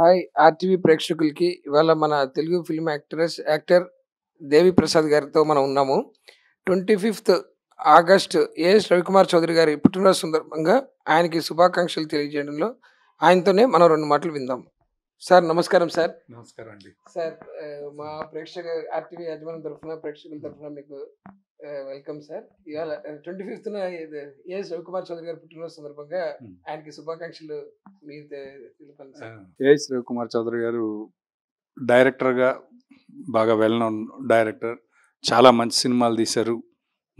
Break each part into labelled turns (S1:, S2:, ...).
S1: hi RTV ప్రేక్షకులకి ఇవాళ మన Telugu film actress actor Devi Prasad గారితో మనం ఉన్నాము twenty fifth August AS Ravikumar Chaudhary గారి పుట్టినరోజు సందర్భంగా ఆయనకి శుభాకాంక్షలు తెలియజేయడంలో ఆయనతోనే మనం రెండు మాటలు విందాము సార్ నమస్కారం సార్ నమస్కారం అండి సార్ మా ప్రేక్షక ఆర్టీవీ యజమాని తరఫున ప్రేక్షకుల తరఫున మీకు వెల్కమ్ సార్ ఇవాళ twenty fifth A Shivakumar Chaudhary గారి పుట్టినరోజు సందర్భంగా ఆయనకి శుభాకాంక్షలు మీరు తెలుపండి సార్
S2: ఏ శివకుమార్ చౌదరి గారు డైరెక్టర్గా బాగా వెల్ నోన్ డైరెక్టర్ చాలా మంచి సినిమాలు తీశారు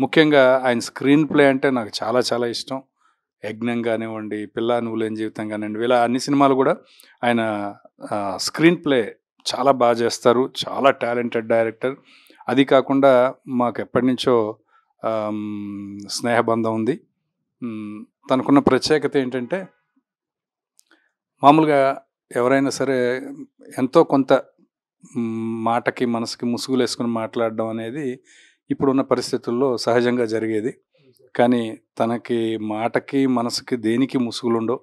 S2: ముఖ్యంగా ఆయన స్క్రీన్ ప్లే అంటే నాకు చాలా చాలా ఇష్టం యజ్ఞం కానివ్వండి పిల్ల నువ్వులేని జీవితం కానివ్వండి ఇలా అన్ని సినిమాలు కూడా ఆయన స్క్రీన్ ప్లే చాలా బాగా చేస్తారు చాలా టాలెంటెడ్ డైరెక్టర్ అది కాకుండా మాకు ఎప్పటి నుంచో స్నేహబంధం ఉంది తనకున్న ప్రత్యేకత ఏంటంటే మామూలుగా ఎవరైనా సరే ఎంతో కొంత మాటకి మనసుకి ముసుగులు వేసుకుని మాట్లాడడం అనేది ఇప్పుడున్న పరిస్థితుల్లో సహజంగా జరిగేది కానీ తనకి మాటకి మనసుకి దేనికి ముసుగులుండో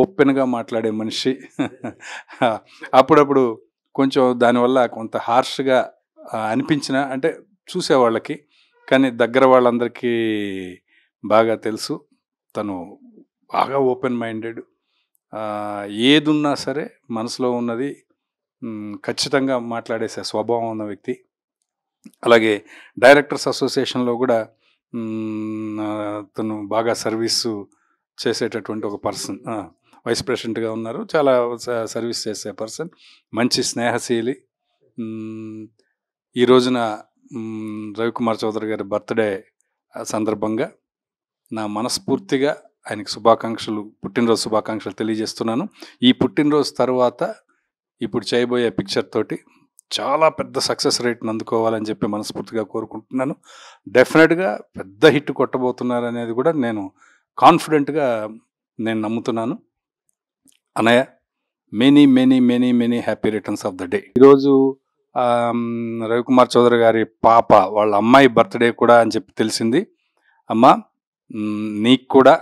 S2: ఓపెన్గా మాట్లాడే మనిషి అప్పుడప్పుడు కొంచెం దానివల్ల కొంత హార్ష్గా అనిపించిన అంటే చూసేవాళ్ళకి కానీ దగ్గర వాళ్ళందరికీ బాగా తెలుసు తను బాగా ఓపెన్ మైండెడ్ ఏదున్నా సరే మనసులో ఉన్నది ఖచ్చితంగా మాట్లాడేసే స్వభావం ఉన్న వ్యక్తి అలాగే డైరెక్టర్స్ అసోసియేషన్లో కూడా తను బాగా సర్వీసు చేసేటటువంటి ఒక పర్సన్ వైస్ ప్రెసిడెంట్గా ఉన్నారు చాలా సర్వీస్ చేసే పర్సన్ మంచి స్నేహశీలి ఈ రోజున రవికుమార్ చౌదరి గారి బర్త్డే సందర్భంగా నా మనస్ఫూర్తిగా ఆయనకు శుభాకాంక్షలు పుట్టినరోజు శుభాకాంక్షలు తెలియజేస్తున్నాను ఈ పుట్టినరోజు తర్వాత ఇప్పుడు చేయబోయే పిక్చర్ తోటి చాలా పెద్ద సక్సెస్ రేట్ని అందుకోవాలని చెప్పి మనస్ఫూర్తిగా కోరుకుంటున్నాను డెఫినెట్గా పెద్ద హిట్ కొట్టబోతున్నారు అనేది కూడా నేను కాన్ఫిడెంట్గా నేను నమ్ముతున్నాను అనయ many many many many happy returns of the day ఈరోజు రవికుమార్ చౌదరి గారి పాప వాళ్ళ అమ్మాయి బర్త్డే కూడా అని చెప్పి తెలిసింది అమ్మ నీకు కూడా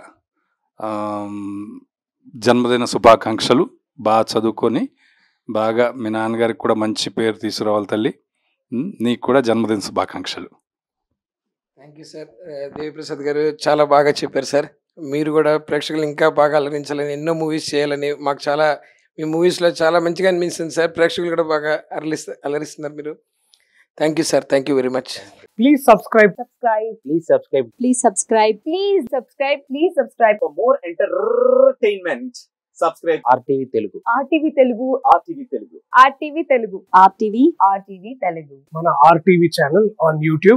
S2: జన్మదిన శుభాకాంక్షలు బాగా చదువుకొని బాగా మీ నాన్నగారికి కూడా మంచి పేరు తీసుకురావాలి తల్లి నీకు కూడా జన్మదిన శుభాకాంక్షలు
S1: థ్యాంక్ యూ సార్ దేవిప్రసాద్ గారు చాలా బాగా చెప్పారు సార్ మీరు కూడా ప్రేక్షకులు ఇంకా బాగా అలరించాలని ఎన్నో మూవీస్ చేయాలని మాకు చాలా మీ మూవీస్లో చాలా మంచిగా అనిపించింది సార్ ప్రేక్షకులు కూడా బాగా అలరిస్త అలరిస్తున్నారు మీరు thank you sir thank you very much please subscribe subscribe please subscribe please subscribe please subscribe please subscribe for more entertainment subscribe RTV Telugu RTV Telugu RTV Telugu RTV Telugu RTV RTV Telugu మన ఆర్టీవీ ఛానల్ ఆన్ యూట్యూబ్